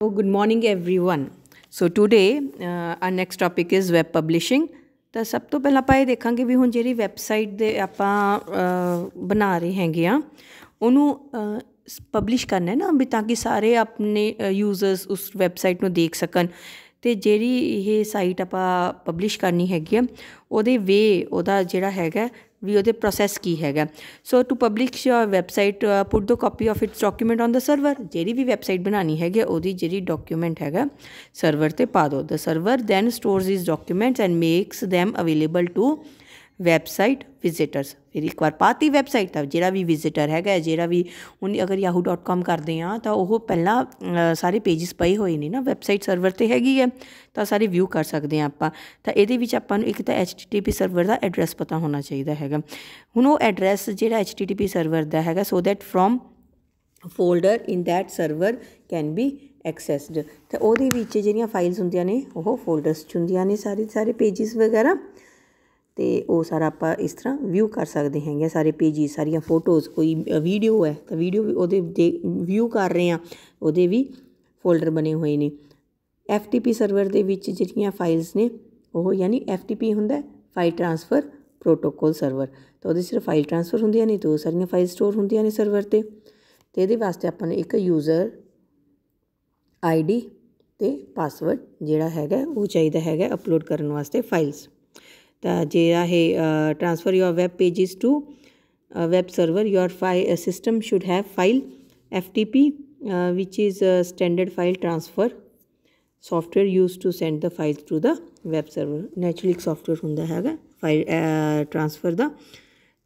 So good morning everyone. So today uh, our next topic is web publishing. ਤਾਂ ਸਭ ਤੋਂ ਪਹਿਲਾਂ ਆਪਾਂ ਇਹ ਦੇਖਾਂਗੇ ਵੀ ਹੁਣ ਜਿਹੜੀ ਵੈਬਸਾਈਟ ਦੇ ਆਪਾਂ ਬਣਾ ਰਹੇ ਹੈਗੇ ਆ ਉਹਨੂੰ ਪਬਲਿਸ਼ ਕਰਨਾ ਹੈ ਨਾ ਵੀ ਤਾਂ ਕਿ ਸਾਰੇ ਆਪਣੇ ਯੂਜ਼ਰਸ ਉਸ ਵੈਬਸਾਈਟ ਨੂੰ ਦੇਖ ਸਕਣ ਤੇ ਜਿਹੜੀ ਇਹ ਸਾਈਟ ਆਪਾਂ ਪਬਲਿਸ਼ ਕਰਨੀ ਹੈਗੀ ਆ ਉਹਦੇ ਵੇ ਉਹਦਾ ਜਿਹੜਾ ਹੈਗਾ ਵੀ ਉਹਦੇ ਪ੍ਰੋਸੈਸ ਕੀ ਹੈਗਾ so to publish your website put the copy of its document on the server ਜਿਹੜੀ ਵੀ ਵੈਬਸਾਈਟ ਬਣਾਣੀ ਹੈਗੀ ਉਹਦੀ ਜਿਹੜੀ ਡਾਕੂਮੈਂਟ ਹੈਗਾ ਸਰਵਰ ਤੇ ਪਾ ਦੋ the server then stores its documents and makes them available to website visitors ਫਿਰ ਇੱਕ ਵਾਰ ਪਾਤੀ ਵੈਬਸਾਈਟ ਤਾਂ ਜਿਹੜਾ ਵੀ ਵਿਜ਼ਿਟਰ ਹੈਗਾ ਜਿਹੜਾ ਵੀ ਉਹ ਅਗਰ yahoo.com ਕਰਦੇ ਆ ਤਾਂ ਉਹ ਪਹਿਲਾਂ ਸਾਰੇ ਪੇजेस ਪਏ ਹੋਏ ਨੇ ਨਾ ਵੈਬਸਾਈਟ ਸਰਵਰ ਤੇ ਹੈਗੀ ਹੈ ਤਾਂ ਸਾਰੇ ਵਿਊ ਕਰ ਸਕਦੇ ਆ ਆਪਾਂ ਤਾਂ ਇਹਦੇ ਵਿੱਚ ਆਪਾਂ ਨੂੰ ਇੱਕ ਤਾਂ http ਸਰਵਰ ਦਾ ਐਡਰੈਸ ਪਤਾ ਹੋਣਾ ਚਾਹੀਦਾ ਹੈਗਾ ਹੁਣ ਉਹ ਐਡਰੈਸ ਜਿਹੜਾ http ਸਰਵਰ ਦਾ ਹੈਗਾ so that firm folder in that server can be accessed ਤੇ ਉਹਦੇ ਵਿੱਚ ਜਿਹੜੀਆਂ ਫਾਈਲਸ ਹੁੰਦੀਆਂ ਨੇ ਉਹ ਫੋਲਡਰਸ ਚੁੰਦੀਆਂ ਨੇ ਸਾਰੇ ਸਾਰੇ ਪੇजेस ਵਗੈਰਾ ਤੇ ਉਹ ਸਾਰਾ ਆਪਾਂ ਇਸ ਤਰ੍ਹਾਂ ਵਿਊ ਕਰ ਸਕਦੇ ਹੈਗੇ ਸਾਰੇ ਪੇਜੀ ਸਾਰੀਆਂ ਫੋਟੋਜ਼ ਕੋਈ ਵੀਡੀਓ ਹੈ ਤਾਂ ਵੀਡੀਓ ਵੀ ਉਹਦੇ ਦੇ ਵਿਊ ਕਰ ਰਹੇ ਆ ਉਹਦੇ ਵੀ ਫੋਲਡਰ ਬਣੇ ਹੋਏ ਨੇ FTP ਸਰਵਰ ਦੇ ਵਿੱਚ ਜਿਹੜੀਆਂ ਫਾਈਲਸ ਨੇ ਉਹ ਯਾਨੀ FTP ਹੁੰਦਾ ਫਾਈਲ ਟ੍ਰਾਂਸਫਰ ਪ੍ਰੋਟੋਕੋਲ ਸਰਵਰ ਤਾਂ ਉਹਦੇ ਸਿਰਫ ਫਾਈਲ ਟ੍ਰਾਂਸਫਰ ਹੁੰਦੀਆਂ ਨਹੀਂ ਤੇ ਉਹ ਸਾਰੀਆਂ ਫਾਈਲ ਸਟੋਰ ਹੁੰਦੀਆਂ ਨੇ ਸਰਵਰ ਤੇ ਤੇ ਇਹਦੇ ਵਾਸਤੇ ਆਪਾਂ ਨੂੰ ਇੱਕ ਯੂਜ਼ਰ ਆਈਡੀ ਤੇ ਪਾਸਵਰਡ ਜਿਹੜਾ ਹੈਗਾ ਉਹ ਚਾਹੀਦਾ ਹੈਗਾ ਅਪਲੋਡ ਕਰਨ ਵਾਸਤੇ ਫਾਈਲਸ जे आहे transfer your web pages to web server your file system should have file F T P which is standard file transfer software use to send the file to the web server naturally ਇੱਕ software ਹੁੰਦਾ ਹੈਗਾ file transfer ਦਾ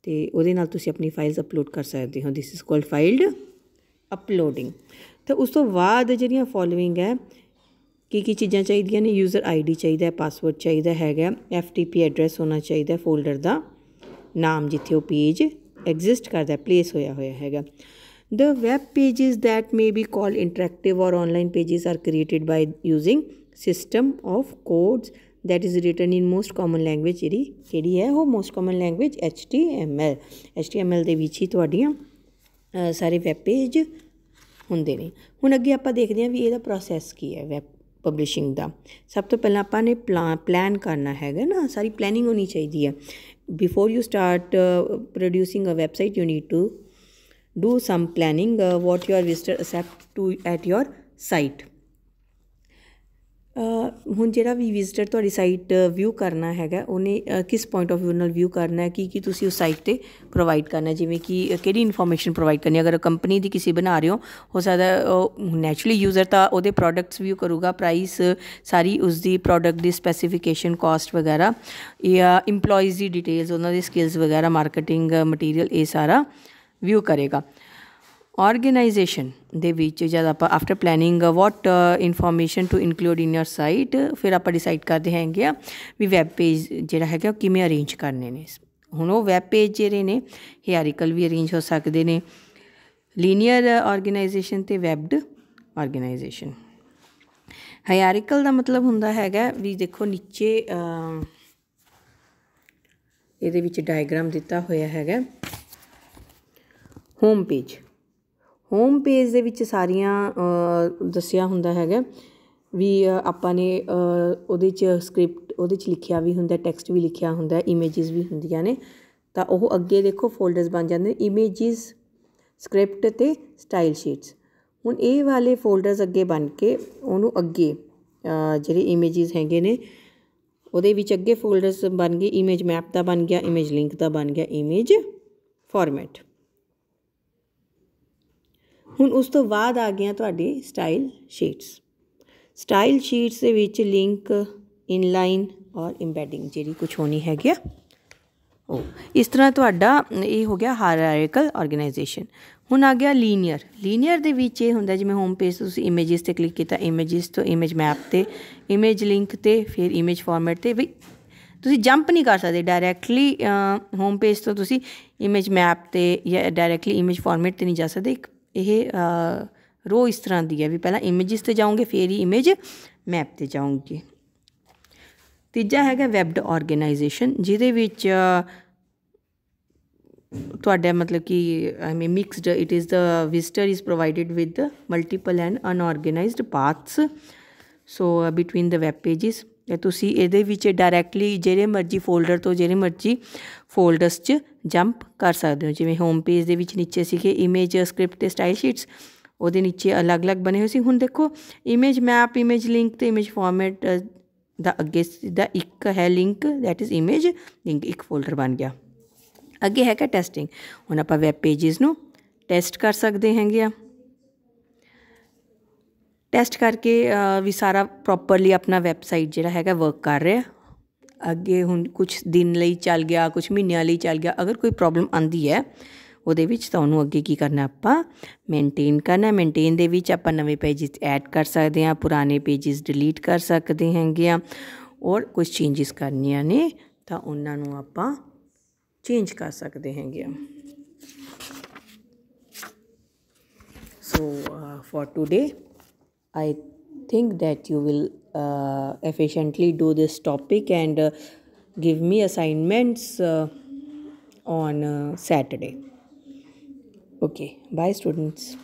ਤੇ ਉਹਦੇ ਨਾਲ ਤੁਸੀਂ ਆਪਣੀ files upload ਕਰ ਸਕਦੇ ਹੋ this is called file uploading ਤਾਂ ਉਸ ਤੋਂ ਬਾਅਦ ਜਿਹੜੀਆਂ ਫੋਲੋਇੰਗ ਹੈ ਕੀ ਕੀ ਚੀਜ਼ਾਂ ਚਾਹੀਦੀਆਂ ਨੇ ਯੂਜ਼ਰ ਆਈਡੀ ਚਾਹੀਦਾ ਹੈ ਪਾਸਵਰਡ ਚਾਹੀਦਾ ਹੈਗਾ ਐਫਟੀਪੀ ਐਡਰੈਸ ਹੋਣਾ ਚਾਹੀਦਾ ਫੋਲਡਰ ਦਾ ਨਾਮ ਜਿੱਥੇ ਉਹ ਪੇਜ ਐਗਜ਼ਿਸਟ ਕਰਦਾ ਪਲੇਸ ਹੋਇਆ ਹੋਇਆ ਹੈਗਾ the web pages that may be call interactive or online pages are created by using system of codes that is written in most common language ਜਿਹੜੀ ਕਿਹੜੀ ਹੈ ਉਹ most common language HTML HTML ਦੇ ਵਿੱਚ ਹੀ ਤੁਹਾਡੀਆਂ ਸਾਰੇ ਵੈਬ ਪੇਜ ਹੁੰਦੇ ਨੇ ਹੁਣ ਅੱਗੇ ਆਪਾਂ ਦੇਖਦੇ ਹਾਂ ਵੀ ਇਹਦਾ ਪ੍ਰੋਸੈਸ ਕੀ ਹੈ ਵੈਬ ਪਬਲਿਸ਼ਿੰਗ ਦਾ ਸਭ ਤੋਂ ਪਹਿਲਾਂ ਆਪਾਂ ਨੇ ਪਲਾਨ ਪਲਾਨ ਕਰਨਾ ਹੈਗਾ ਨਾ ਸਾਰੀ ਪਲੈਨਿੰਗ ਹੋਣੀ ਚਾਹੀਦੀ ਹੈ before you start producing a website you need to do some planning what you are visitor accept to at your site ਹੁਣ ਜਿਹੜਾ ਵੀ ਵਿਜ਼ਿਟਰ ਤੁਹਾਡੀ ਸਾਈਟ ਵਿਊ ਕਰਨਾ ਹੈਗਾ ਉਹਨੇ ਕਿਸ ਪੁਆਇੰਟ ਆਫ ਵਿਊ ਨਾਲ ਵਿਊ ਕਰਨਾ ਹੈ ਕੀ ਕੀ ਤੁਸੀਂ ਉਸ ਸਾਈਟ ਤੇ ਪ੍ਰੋਵਾਈਡ ਕਰਨਾ ਜਿਵੇਂ ਕਿ ਕਿਹੜੀ ਇਨਫੋਰਮੇਸ਼ਨ ਪ੍ਰੋਵਾਈਡ ਕਰਨੀ ਅਗਰ ਕੰਪਨੀ ਦੀ ਕਿਸੇ ਬਣਾ ਰਹੇ ਹੋ ਹੋ ਸਕਦਾ ਨੈਚੁਰਲੀ ਯੂਜ਼ਰ ਤਾਂ ਉਹਦੇ ਪ੍ਰੋਡਕਟਸ ਵਿਊ ਕਰੂਗਾ ਪ੍ਰਾਈਸ ਸਾਰੀ ਉਸ ਦੀ ਪ੍ਰੋਡਕਟ ਦੀ ਸਪੈਸੀਫਿਕੇਸ਼ਨ ਕਾਸਟ ਵਗੈਰਾ ਜਾਂ EMPLOYEES ਦੀ ਡਿਟੇਲਸ ਉਹਨਾਂ ਦੀ ਸਕਿਲਸ ਵਗੈਰਾ ਮਾਰਕੀਟਿੰਗ ਮਟੀਰੀਅਲ ਇਹ ਸਾਰਾ ਵਿਊ ਕਰੇਗਾ ਆਰਗੇਨਾਈਜੇਸ਼ਨ ਦੇ ਵਿੱਚ ਜਦ ਆਪਾਂ after planning what information to include in your site ਫਿਰ ਆਪਾਂ ਡਿਸਾਈਡ ਕਰਦੇ ਹੈਗੇ ਆ ਵੀ ਵੈਬ ਪੇਜ ਜਿਹੜਾ ਹੈਗਾ ਉਹ ਕਿਵੇਂ ਅਰੇਂਜ ਕਰਨੇ ਨੇ ਹੁਣ ਉਹ ਵੈਬ ਪੇਜ ਜਿਹੜੇ ਨੇ ਹਿਆਰੀਕਲ ਵੀ ਅਰੇਂਜ ਹੋ ਸਕਦੇ ਨੇ ਲੀਨੀਅਰ ਆਰਗੇਨਾਈਜੇਸ਼ਨ ਤੇ ਵੈਬਡ ਆਰਗੇਨਾਈਜੇਸ਼ਨ ਹਾਇਰਾਰਕਲ ਦਾ ਮਤਲਬ ਹੁੰਦਾ ਹੈਗਾ ਵੀ ਦੇਖੋ ਨੀਚੇ ਇਹਦੇ ਵਿੱਚ ਡਾਇਗਰਾਮ ਦਿੱਤਾ ਹੋਇਆ ਹੈਗਾ ਹੋਮ ਪੇਜ ਹੋਮ ਪੇਜ ਦੇ ਵਿੱਚ ਸਾਰੀਆਂ ਦੱਸਿਆ ਹੁੰਦਾ ਹੈਗਾ ਵੀ ਆਪਾਂ ਨੇ ਉਹਦੇ 'ਚ ਸਕ੍ਰਿਪਟ ਉਹਦੇ 'ਚ ਲਿਖਿਆ ਵੀ ਹੁੰਦਾ ਟੈਕਸਟ ਵੀ ਲਿਖਿਆ ਹੁੰਦਾ ਇਮੇजेस ਵੀ ਹੁੰਦੀਆਂ ਨੇ ਤਾਂ ਉਹ ਅੱਗੇ ਦੇਖੋ ਫੋਲਡਰਸ ਬਣ ਜਾਂਦੇ ਇਮੇजेस ਸਕ੍ਰਿਪਟ ਤੇ ਸਟਾਈਲ ਸ਼ੀਟਸ ਹੁਣ ਇਹ ਵਾਲੇ ਫੋਲਡਰਸ ਅੱਗੇ ਬਣ ਕੇ ਉਹਨੂੰ ਅੱਗੇ ਜਿਹੜੇ ਇਮੇजेस ਹੈਗੇ ਨੇ ਉਹਦੇ ਵਿੱਚ ਅੱਗੇ ਫੋਲਡਰਸ ਬਣ ਗਏ ਇਮੇਜ ਮੈਪ ਦਾ ਬਣ ਗਿਆ ਇਮੇਜ ਲਿੰਕ ਦਾ ਬਣ ਗਿਆ ਇਮੇਜ ਫਾਰਮੈਟ ਹੁਣ ਉਸ ਤੋਂ ਬਾਅਦ ਆ ਗਈਆਂ ਤੁਹਾਡੀ ਸਟਾਈਲ ਸ਼ੀਟਸ ਸਟਾਈਲ ਸ਼ੀਟਸ ਦੇ ਵਿੱਚ ਲਿੰਕ ਇਨਲਾਈਨ ਔਰ ਇੰਬੈਡਿੰਗ ਜਿਹੜੀ ਕੁਝ ਹੋਣੀ ਹੈਗੀ ਆ ਉਹ ਇਸ ਤਰ੍ਹਾਂ ਤੁਹਾਡਾ ਇਹ ਹੋ ਗਿਆ ਹਾਇਰਾਰਕਲ ਆਰਗੇਨਾਈਜੇਸ਼ਨ ਹੁਣ ਆ ਗਿਆ ਲੀਨੀਅਰ ਲੀਨੀਅਰ ਦੇ ਵਿੱਚ ਇਹ ਹੁੰਦਾ ਜਿਵੇਂ ਹੋਮ ਪੇਜ ਤੁਸੀਂ ਇਮੇजेस ਤੇ ਕਲਿੱਕ ਕੀਤਾ ਇਮੇजेस ਤੋਂ ਇਮੇਜ ਮੈਪ ਤੇ ਇਮੇਜ ਲਿੰਕ ਤੇ ਫਿਰ ਇਮੇਜ ਫਾਰਮੈਟ ਤੇ ਵੀ ਤੁਸੀਂ ਜੰਪ ਨਹੀਂ ਕਰ ਸਕਦੇ ਡਾਇਰੈਕਟਲੀ ਹੋਮ ਪੇਜ ਤੋਂ ਤੁਸੀਂ ਇਮੇਜ ਮੈਪ ਤੇ ਜਾਂ ਡਾਇਰੈਕਟਲੀ ਇਮੇਜ ਫਾਰਮੈਟ ਤੇ ਨਹੀਂ ਜਾ ਸਕਦੇ ਇੱਕ ਇਹ ਰੋ ਇਸ ਤਰ੍ਹਾਂ ਦੀ ਹੈ ਵੀ ਪਹਿਲਾਂ ਇਮੇजेस ਤੇ ਜਾਓਗੇ ਫਿਰ ਹੀ ਇਮੇਜ ਮੈਪ ਤੇ ਜਾਓਗੇ ਤੀਜਾ ਹੈਗਾ ਵੈਬਡ ਆਰਗੇਨਾਈਜੇਸ਼ਨ ਜਿਹਦੇ ਵਿੱਚ ਤੁਹਾਡੇ ਮਤਲਬ ਕਿ I mean mixed it is the visitor is provided with multiple and unorganised paths so between the web pages ਤੇ ਤੁਸੀਂ ਇਹਦੇ ਵਿੱਚ ਡਾਇਰੈਕਟਲੀ ਜਿਹੜੇ ਮਰਜ਼ੀ ਫੋਲਡਰ ਤੋਂ ਜਿਹੜੇ ਮਰਜ਼ੀ ਫੋਲਡਰਸ 'ਚ ਜੰਪ ਕਰ ਸਕਦੇ ਹੋ ਜਿਵੇਂ ਹੋਮ ਪੇਜ ਦੇ ਵਿੱਚ ਨੀਚੇ ਸੀਗੇ ਇਮੇਜ ਸਕ੍ਰਿਪਟ ਤੇ ਸਟਾਈਲ ਸ਼ੀਟਸ ਉਹਦੇ ਨੀਚੇ ਅਲੱਗ-ਅਲੱਗ ਬਣੇ ਹੋਏ ਸੀ ਹੁਣ ਦੇਖੋ ਇਮੇਜ ਮੈਪ ਇਮੇਜ ਲਿੰਕ ਤੇ ਇਮੇਜ ਫਾਰਮੈਟ ਦਾ ਅੱਗੇ ਸਿੱਧਾ ਇੱਕ ਹੈ link that is image link ਇੱਕ ਫੋਲਡਰ ਬਣ ਗਿਆ ਅੱਗੇ ਹੈਗਾ ਟੈਸਟਿੰਗ ਹੁਣ ਆਪਾਂ ਵੈਬ ਪੇजेस ਨੂੰ ਟੈਸਟ ਕਰ ਸਕਦੇ ਹੈਗੇ ਆ ਟੈਸਟ ਕਰਕੇ ਵੀ ਸਾਰਾ ਪ੍ਰੋਪਰਲੀ ਆਪਣਾ ਵੈਬਸਾਈਟ ਜਿਹੜਾ ਹੈਗਾ ਵਰਕ ਕਰ ਰਿਹਾ ਅੱਗੇ ਹੁਣ ਕੁਝ ਦਿਨ ਲਈ ਚੱਲ ਗਿਆ ਕੁਝ ਮਹੀਨਿਆਂ ਲਈ ਚੱਲ ਗਿਆ ਅਗਰ ਕੋਈ ਪ੍ਰੋਬਲਮ ਆਂਦੀ ਹੈ ਉਹਦੇ ਵਿੱਚ ਤੁਹਾਨੂੰ ਅੱਗੇ ਕੀ ਕਰਨਾ ਆਪਾਂ ਮੇਨਟੇਨ ਕਰਨਾ ਮੇਨਟੇਨ ਦੇ ਵਿੱਚ ਆਪਾਂ ਨਵੇਂ ਪੇजेस ਐਡ ਕਰ ਸਕਦੇ ਹਾਂ ਪੁਰਾਣੇ ਪੇजेस ਡਿਲੀਟ ਕਰ ਸਕਦੇ ਹੈਗੇ ਆ ਔਰ ਕੁਝ ਚੇਂजेस ਕਰਨੀਆਂ ਨੇ ਤਾਂ ਉਹਨਾਂ ਨੂੰ ਆਪਾਂ ਚੇਂਜ ਕਰ ਸਕਦੇ ਹੈਗੇ ਆ so for today I think that you will uh, efficiently do this topic and uh, give me assignments uh, on uh, Saturday. Okay, bye, students.